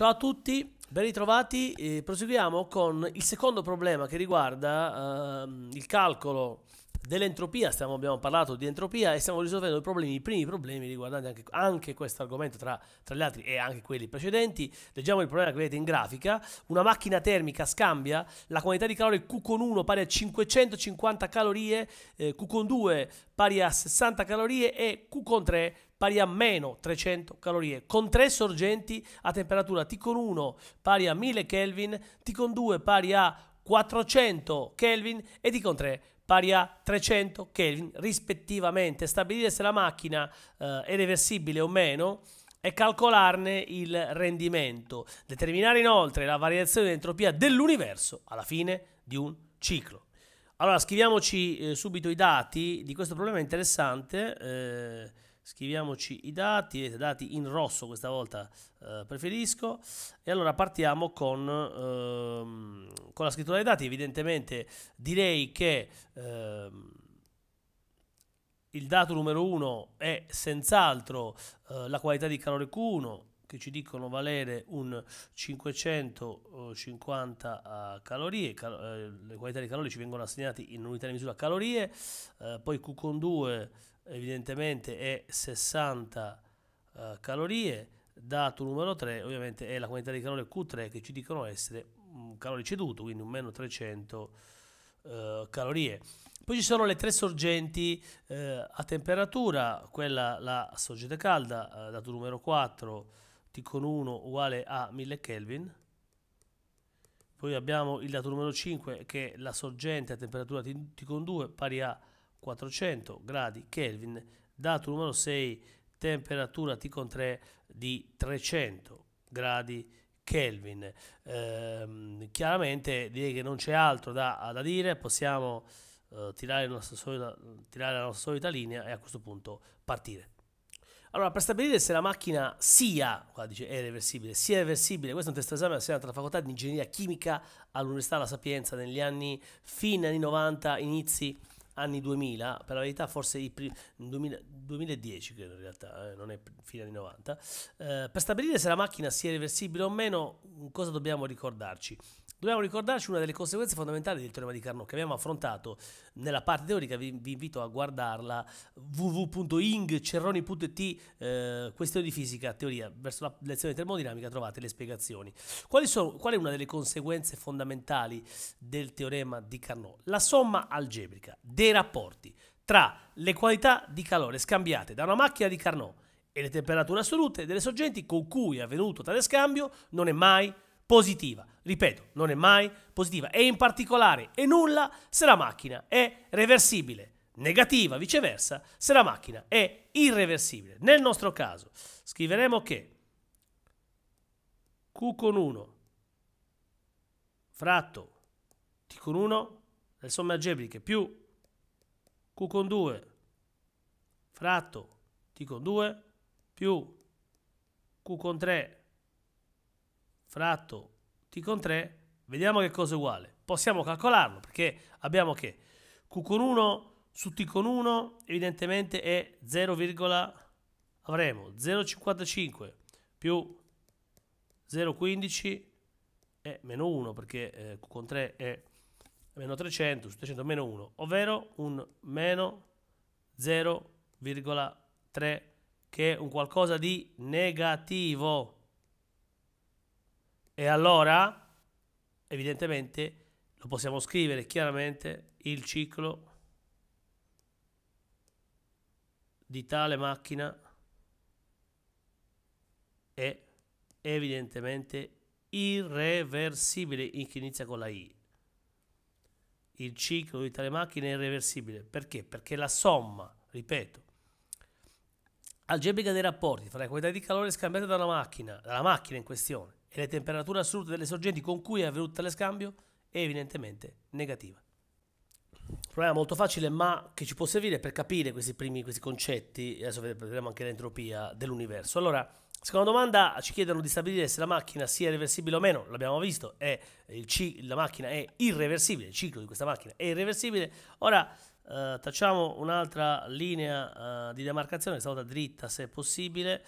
Ciao a tutti, ben ritrovati. E eh, proseguiamo con il secondo problema che riguarda uh, il calcolo dell'entropia, stiamo, abbiamo parlato di entropia e stiamo risolvendo i, problemi, i primi problemi riguardanti anche, anche questo argomento tra, tra, gli altri e anche quelli precedenti. Leggiamo il problema che vedete in grafica. Una macchina termica scambia la quantità di calore Q con 1 pari a 550 calorie, eh, Q con 2 pari a 60 calorie e Q con 3 pari a meno 300 calorie, con tre sorgenti a temperatura T con 1 pari a 1000 Kelvin, T con 2 pari a 400 Kelvin e T con 3 pari a 300 Kelvin rispettivamente. Stabilire se la macchina eh, è reversibile o meno e calcolarne il rendimento. Determinare inoltre la variazione di entropia dell'universo alla fine di un ciclo. Allora, scriviamoci eh, subito i dati di questo problema interessante. Eh, scriviamoci i dati, vedete, dati in rosso questa volta eh, preferisco. E allora partiamo con, ehm, con la scrittura dei dati, evidentemente direi che ehm, il dato numero uno è senz'altro eh, la qualità di calore Q1 che ci dicono valere un 550 uh, eh, calorie, cal- eh, le qualità di calore ci vengono assegnate in unità di misura calorie, eh, poi Q con 2 evidentemente è 60 uh, eh, calorie, dato numero 3 ovviamente è la quantità di calore Q3 che ci dicono essere calore ceduto, quindi un meno 300 eh, calorie. Poi ci sono le tre sorgenti eh, a temperatura, quella la sorgente calda, eh, dato numero 4, T con 1 uguale a 1000 Kelvin. Poi abbiamo il dato numero 5 che è la sorgente a temperatura T con 2 pari a 400 gradi Kelvin. Dato numero 6 temperatura T con 3 di 300 gradi Kelvin. Kelvin. Eh, chiaramente direi che non c'è altro da, da dire, possiamo eh, tirare, la solita, tirare la nostra solita linea e a questo punto partire. Allora, per stabilire se la macchina sia, qua dice è reversibile, sia reversibile, questo è un test d'esame assegnato alla facoltà di ingegneria chimica all'Università della Sapienza negli anni, fine anni 90, inizi anni 2000, per la verità forse i primi, 2000, 2010 credo in realtà, eh, non è fine anni 90, eh, per stabilire se la macchina sia reversibile o meno, cosa dobbiamo ricordarci? Dobbiamo ricordarci una delle conseguenze fondamentali del teorema di Carnot che abbiamo affrontato nella parte teorica, vi, vi invito a guardarla www.ingcerroni.it eh, questione di fisica, teoria, verso la lezione di termodinamica trovate le spiegazioni. Sono, qual è una delle conseguenze fondamentali del teorema di Carnot? La somma algebrica dei rapporti tra le qualità di calore scambiate da una macchina di Carnot e le temperature assolute delle sorgenti con cui è avvenuto tale scambio non è mai positiva. Ripeto, non è mai positiva e in particolare è nulla se la macchina è reversibile. Negativa, viceversa, se la macchina è irreversibile. Nel nostro caso scriveremo che Q con 1 fratto T con 1, le somme algebriche, più Q con 2 fratto T con 2 più Q con 3 fratto fratto t con 3, vediamo che cosa è uguale. Possiamo calcolarlo perché abbiamo che q con 1 su t con 1 evidentemente è 0, avremo 0,55 più 0,15 è meno 1 perché eh, q con 3 è meno 300 su 300 meno 1 ovvero un meno 0,3 che è un qualcosa di negativo e allora, evidentemente, lo possiamo scrivere chiaramente il ciclo di tale macchina è evidentemente irreversibile in chi inizia con la I. Il ciclo di tale macchina è irreversibile. Perché? Perché la somma, ripeto, algebrica dei rapporti tra le quantità di calore scambiate dalla macchina, dalla macchina in questione e la temperatura assoluta delle sorgenti con cui è avvenuto tale scambio è evidentemente negativa. Un problema molto facile ma che ci può servire per capire questi primi questi concetti, adesso vedremo anche l'entropia dell'universo. Allora, seconda domanda, ci chiedono di stabilire se la macchina sia reversibile o meno, l'abbiamo visto, è, C, la macchina è irreversibile, il ciclo di questa macchina è irreversibile. Ora, eh, tacciamo un'altra linea eh, di demarcazione, stavolta dritta se possibile,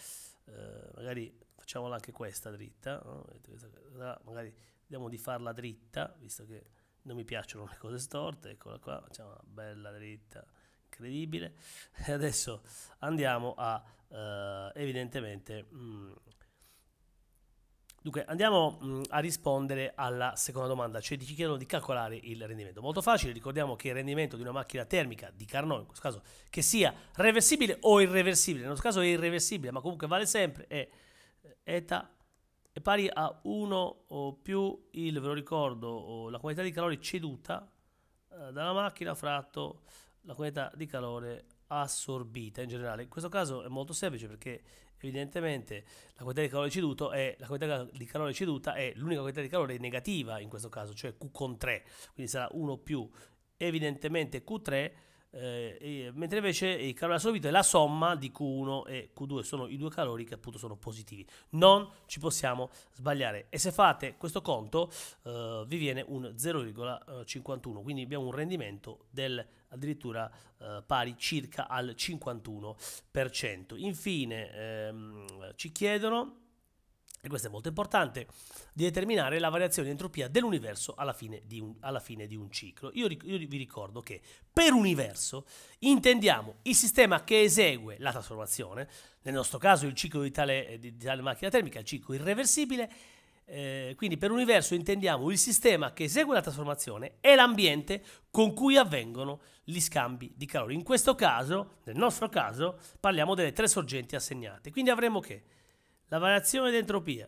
eh, magari facciamola anche questa dritta, no? magari vediamo di farla dritta, visto che non mi piacciono le cose storte, eccola qua, facciamo una bella dritta, incredibile. E adesso andiamo a, eh, evidentemente, mh, mm, Dunque, andiamo mh, mm, a rispondere alla seconda domanda, cioè ti chiedono di calcolare il rendimento. Molto facile, ricordiamo che il rendimento di una macchina termica di Carnot, in questo caso, che sia reversibile o irreversibile, nel nostro caso è irreversibile, ma comunque vale sempre, è eta è pari a 1 più il, ve lo ricordo, la quantità di calore ceduta eh, dalla macchina fratto la quantità di calore assorbita in generale. In questo caso è molto semplice perché evidentemente la quantità di calore ceduto è la quantità di calore ceduta è l'unica quantità di calore negativa in questo caso, cioè Q con 3, quindi sarà 1 più evidentemente Q3 eh, mentre invece eh, il calore assorbito è la somma di Q1 e Q2 sono i due calori che appunto sono positivi non ci possiamo sbagliare e se fate questo conto eh, vi viene un 0,51 quindi abbiamo un rendimento del addirittura eh, pari circa al 51% infine ehm, ci chiedono e questo è molto importante, di determinare la variazione di entropia dell'universo alla fine di un, fine di un ciclo. Io, io, vi ricordo che per universo intendiamo il sistema che esegue la trasformazione, nel nostro caso il ciclo di tale, eh, di tale macchina termica, il ciclo irreversibile, eh, quindi per universo intendiamo il sistema che esegue la trasformazione e l'ambiente con cui avvengono gli scambi di calore. In questo caso, nel nostro caso, parliamo delle tre sorgenti assegnate. Quindi avremo che la variazione di entropia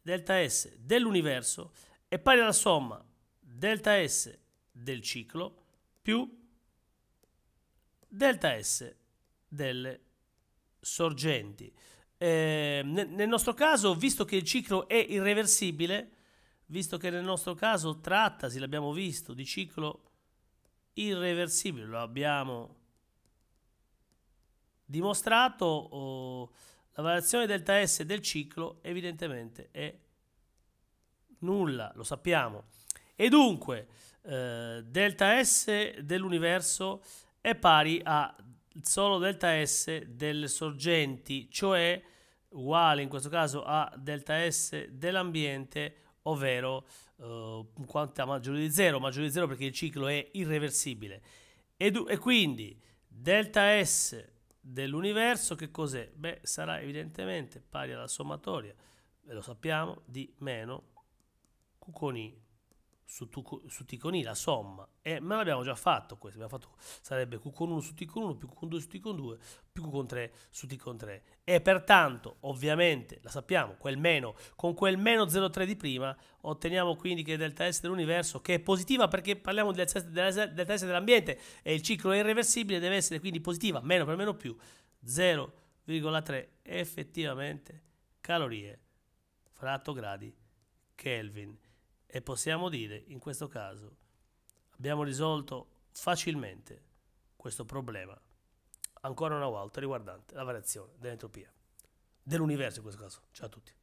delta S dell'universo è pari alla somma delta S del ciclo più delta S delle sorgenti. Eh, nel nostro caso, visto che il ciclo è irreversibile, visto che nel nostro caso trattasi, l'abbiamo visto, di ciclo irreversibile, lo abbiamo dimostrato. Oh, la variazione delta S del ciclo evidentemente è nulla, lo sappiamo. E dunque eh, delta S dell'universo è pari a solo delta S delle sorgenti, cioè uguale in questo caso a delta S dell'ambiente, ovvero eh, quantità maggiore di 0, maggiore di 0 perché il ciclo è irreversibile. E, e quindi delta S dell'universo, che cos'è? Beh, sarà evidentemente pari alla sommatoria, lo sappiamo, di meno Q con I su, tu, su i la somma, eh, ma l'abbiamo già fatto questo, abbiamo fatto, sarebbe Q con 1 su T con 1 più Q con 2 su T con 2 più Q con 3 su T con 3 e pertanto ovviamente la sappiamo, quel meno, con quel meno 0,3 di prima otteniamo quindi che delta S dell'universo che è positiva perché parliamo di delta delta, delta S dell'ambiente e il ciclo è irreversibile deve essere quindi positiva, meno per meno più 0,3 effettivamente calorie fratto gradi Kelvin e possiamo dire in questo caso abbiamo risolto facilmente questo problema ancora una volta riguardante la variazione dell'entropia dell'universo in questo caso. Ciao a tutti.